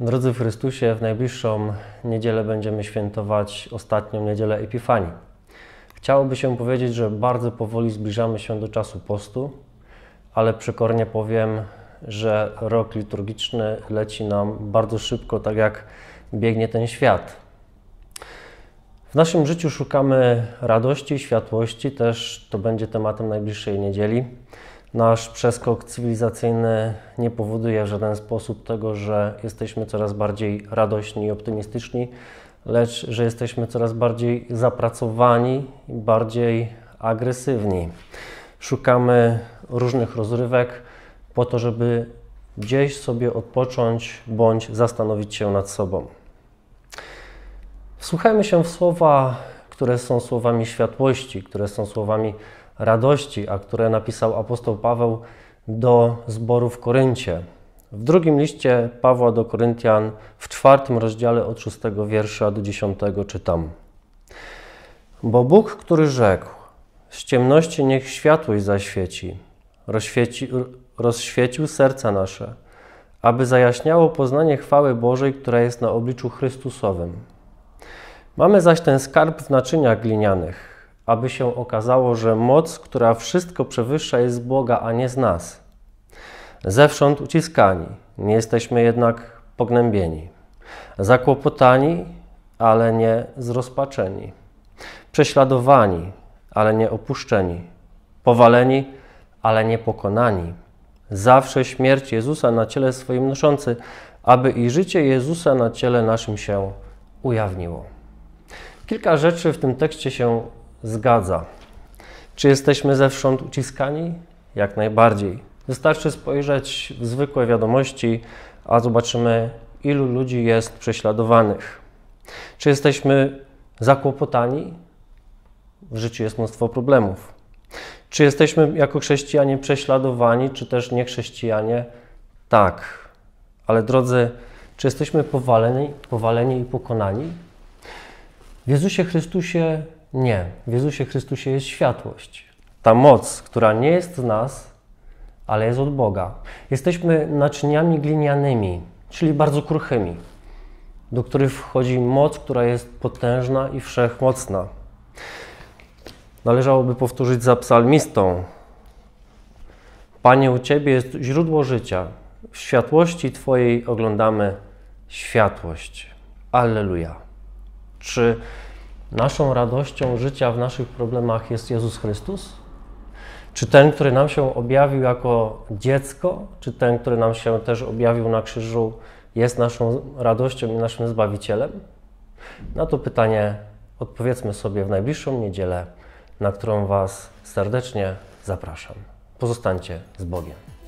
Drodzy w Chrystusie, w najbliższą niedzielę będziemy świętować ostatnią niedzielę Epifanii. Chciałoby się powiedzieć, że bardzo powoli zbliżamy się do czasu postu, ale przekornie powiem, że rok liturgiczny leci nam bardzo szybko, tak jak biegnie ten świat. W naszym życiu szukamy radości, światłości, też to będzie tematem najbliższej niedzieli nasz przeskok cywilizacyjny nie powoduje w żaden sposób tego, że jesteśmy coraz bardziej radośni i optymistyczni, lecz że jesteśmy coraz bardziej zapracowani i bardziej agresywni. Szukamy różnych rozrywek po to, żeby gdzieś sobie odpocząć bądź zastanowić się nad sobą. Wsłuchajmy się w słowa, które są słowami światłości, które są słowami radości, a które napisał apostoł Paweł do zboru w Koryncie. W drugim liście Pawła do Koryntian w czwartym rozdziale od szóstego wiersza do dziesiątego czytam. Bo Bóg, który rzekł, z ciemności niech światłość zaświeci, rozświeci, rozświecił serca nasze, aby zajaśniało poznanie chwały Bożej, która jest na obliczu Chrystusowym. Mamy zaś ten skarb w naczyniach glinianych, aby się okazało, że moc, która wszystko przewyższa, jest z Boga, a nie z nas. Zewsząd uciskani, nie jesteśmy jednak pognębieni, zakłopotani, ale nie zrozpaczeni, prześladowani, ale nie opuszczeni, powaleni, ale nie pokonani. Zawsze śmierć Jezusa na ciele swoim noszący, aby i życie Jezusa na ciele naszym się ujawniło. Kilka rzeczy w tym tekście się zgadza. Czy jesteśmy zewsząd uciskani? Jak najbardziej. Wystarczy spojrzeć w zwykłe wiadomości, a zobaczymy, ilu ludzi jest prześladowanych. Czy jesteśmy zakłopotani? W życiu jest mnóstwo problemów. Czy jesteśmy jako chrześcijanie prześladowani, czy też niechrześcijanie? Tak. Ale drodzy, czy jesteśmy powaleni, powaleni i pokonani? W Jezusie Chrystusie nie, w Jezusie Chrystusie jest światłość. Ta moc, która nie jest z nas, ale jest od Boga. Jesteśmy naczyniami glinianymi, czyli bardzo kruchymi, do których wchodzi moc, która jest potężna i wszechmocna. Należałoby powtórzyć za psalmistą. Panie, u Ciebie jest źródło życia. W światłości Twojej oglądamy światłość. Alleluja. Czy naszą radością życia w naszych problemach jest Jezus Chrystus? Czy ten, który nam się objawił jako dziecko, czy ten, który nam się też objawił na krzyżu, jest naszą radością i naszym zbawicielem? Na to pytanie odpowiedzmy sobie w najbliższą niedzielę, na którą Was serdecznie zapraszam. Pozostańcie z Bogiem.